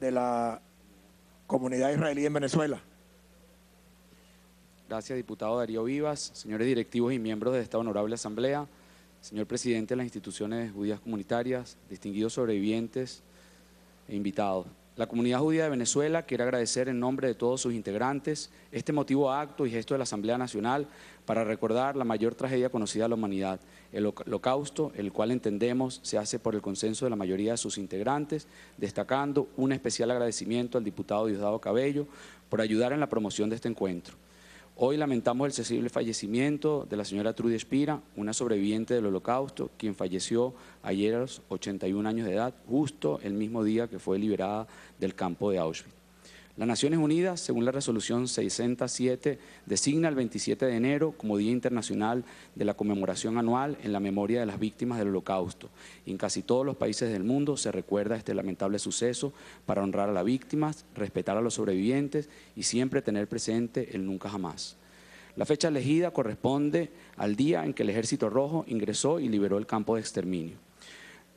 de la comunidad israelí en Venezuela. Gracias, diputado Darío Vivas, señores directivos y miembros de esta honorable asamblea, señor presidente de las instituciones judías comunitarias, distinguidos sobrevivientes e invitados. La comunidad judía de Venezuela quiere agradecer en nombre de todos sus integrantes este motivo acto y gesto de la Asamblea Nacional para recordar la mayor tragedia conocida a la humanidad, el holocausto, el cual entendemos se hace por el consenso de la mayoría de sus integrantes, destacando un especial agradecimiento al diputado Diosdado Cabello por ayudar en la promoción de este encuentro. Hoy lamentamos el sensible fallecimiento de la señora Trudy Espira, una sobreviviente del Holocausto, quien falleció ayer a los 81 años de edad, justo el mismo día que fue liberada del campo de Auschwitz. Las Naciones Unidas, según la resolución 607, designa el 27 de enero como Día Internacional de la Conmemoración Anual en la memoria de las víctimas del Holocausto. en casi todos los países del mundo se recuerda este lamentable suceso para honrar a las víctimas, respetar a los sobrevivientes y siempre tener presente el nunca jamás. La fecha elegida corresponde al día en que el Ejército Rojo ingresó y liberó el campo de exterminio.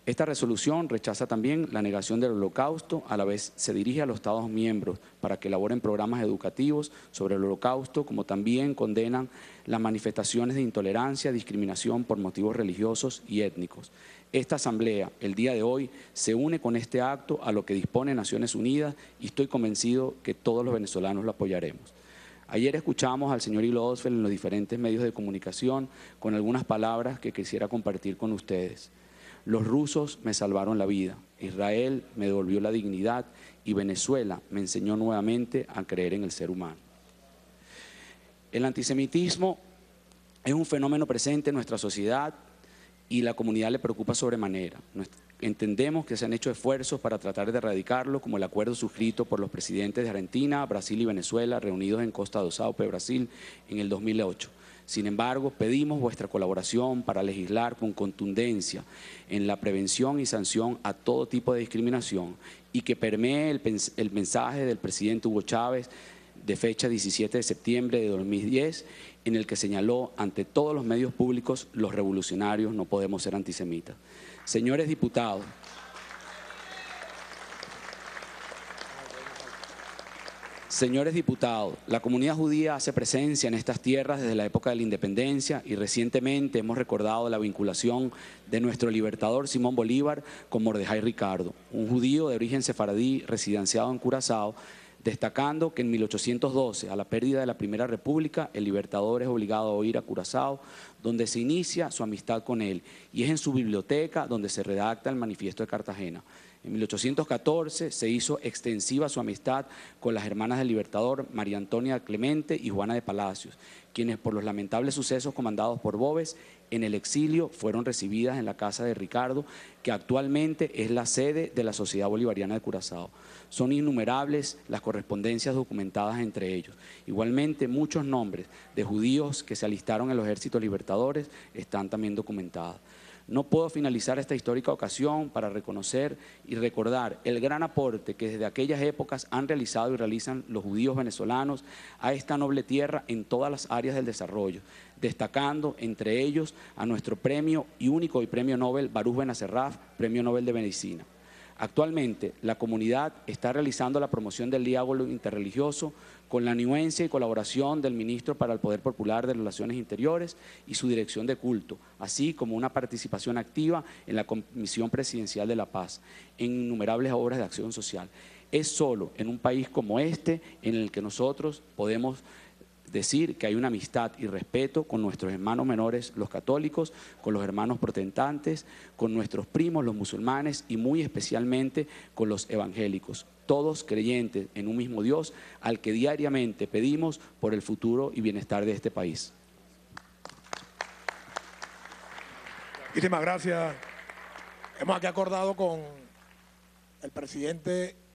Esta resolución rechaza también la negación del holocausto, a la vez se dirige a los Estados miembros para que elaboren programas educativos sobre el holocausto, como también condenan las manifestaciones de intolerancia, discriminación por motivos religiosos y étnicos. Esta asamblea, el día de hoy, se une con este acto a lo que dispone Naciones Unidas y estoy convencido que todos los venezolanos lo apoyaremos. Ayer escuchamos al señor Hilo en los diferentes medios de comunicación con algunas palabras que quisiera compartir con ustedes. Los rusos me salvaron la vida, Israel me devolvió la dignidad y Venezuela me enseñó nuevamente a creer en el ser humano. El antisemitismo es un fenómeno presente en nuestra sociedad y la comunidad le preocupa sobremanera. Entendemos que se han hecho esfuerzos para tratar de erradicarlo, como el acuerdo suscrito por los presidentes de Argentina, Brasil y Venezuela, reunidos en Costa do Saupe, Brasil, en el 2008. Sin embargo, pedimos vuestra colaboración para legislar con contundencia en la prevención y sanción a todo tipo de discriminación y que permee el, mensaje del presidente Hugo Chávez de fecha 17 de septiembre de 2010, en el que señaló ante todos los medios públicos, los revolucionarios no podemos ser antisemitas. Señores diputados, Señores diputados, la comunidad judía hace presencia en estas tierras desde la época de la independencia y recientemente hemos recordado la vinculación de nuestro libertador Simón Bolívar con Mordejai Ricardo, un judío de origen sefardí residenciado en Curazao destacando que en 1812, a la pérdida de la Primera República, el libertador es obligado a ir a Curazao, donde se inicia su amistad con él, y es en su biblioteca donde se redacta el Manifiesto de Cartagena. En 1814 se hizo extensiva su amistad con las hermanas del Libertador, María Antonia Clemente y Juana de Palacios, quienes por los lamentables sucesos comandados por Boves en el exilio fueron recibidas en la casa de Ricardo, que actualmente es la sede de la Sociedad Bolivariana de Curazao. Son innumerables las correspondencias documentadas entre ellos. Igualmente, muchos nombres de judíos que se alistaron en los ejércitos libertadores están también documentados. No puedo finalizar esta histórica ocasión para reconocer y recordar el gran aporte que desde aquellas épocas han realizado y realizan los judíos venezolanos a esta noble tierra en todas las áreas del desarrollo, destacando entre ellos a nuestro premio y único y premio Nobel Baruch Benacerraf, premio Nobel de Medicina. Actualmente, la comunidad está realizando la promoción del diálogo interreligioso con la anuencia y colaboración del Ministro para el Poder Popular de Relaciones Interiores y su Dirección de Culto, así como una participación activa en la Comisión Presidencial de la Paz, en innumerables obras de acción social. Es solo en un país como este en el que nosotros podemos decir que hay una amistad y respeto con nuestros hermanos menores, los católicos, con los hermanos protestantes, con nuestros primos, los musulmanes y muy especialmente con los evangélicos. Todos creyentes en un mismo Dios al que diariamente pedimos por el futuro y bienestar de este país. Muchísimas gracias. Hemos aquí acordado con el presidente